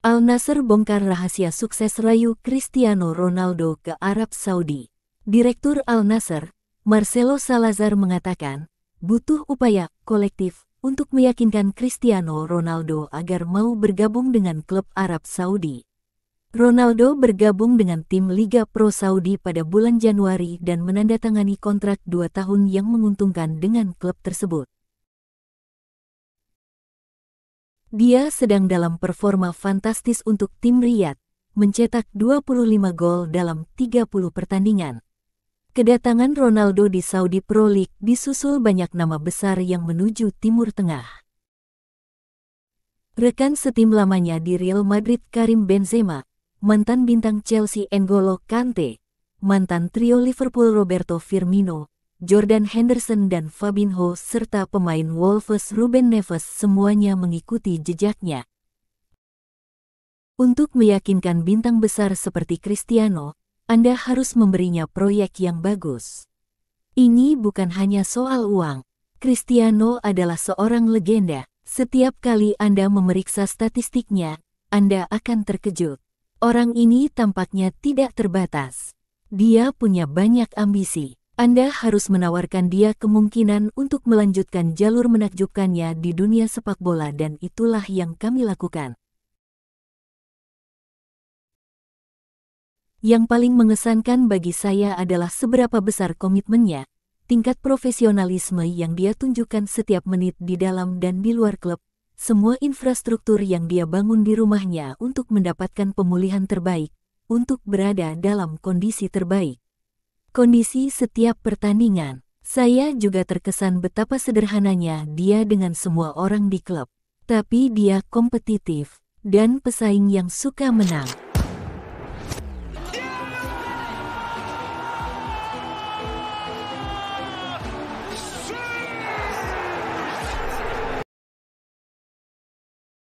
Al Nasser bongkar rahasia sukses rayu Cristiano Ronaldo ke Arab Saudi. Direktur Al Nasser, Marcelo Salazar mengatakan, butuh upaya kolektif untuk meyakinkan Cristiano Ronaldo agar mau bergabung dengan klub Arab Saudi. Ronaldo bergabung dengan tim Liga Pro Saudi pada bulan Januari dan menandatangani kontrak dua tahun yang menguntungkan dengan klub tersebut. Dia sedang dalam performa fantastis untuk tim Riyad, mencetak 25 gol dalam 30 pertandingan. Kedatangan Ronaldo di Saudi Pro League disusul banyak nama besar yang menuju Timur Tengah. Rekan setim lamanya di Real Madrid Karim Benzema, mantan bintang Chelsea N'Golo Kante, mantan trio Liverpool Roberto Firmino, Jordan Henderson dan Fabinho serta pemain Wolves Ruben Neves semuanya mengikuti jejaknya. Untuk meyakinkan bintang besar seperti Cristiano, Anda harus memberinya proyek yang bagus. Ini bukan hanya soal uang. Cristiano adalah seorang legenda. Setiap kali Anda memeriksa statistiknya, Anda akan terkejut. Orang ini tampaknya tidak terbatas. Dia punya banyak ambisi anda harus menawarkan dia kemungkinan untuk melanjutkan jalur menakjubkannya di dunia sepak bola dan itulah yang kami lakukan. Yang paling mengesankan bagi saya adalah seberapa besar komitmennya, tingkat profesionalisme yang dia tunjukkan setiap menit di dalam dan di luar klub, semua infrastruktur yang dia bangun di rumahnya untuk mendapatkan pemulihan terbaik, untuk berada dalam kondisi terbaik kondisi setiap pertandingan. Saya juga terkesan betapa sederhananya dia dengan semua orang di klub. Tapi dia kompetitif dan pesaing yang suka menang.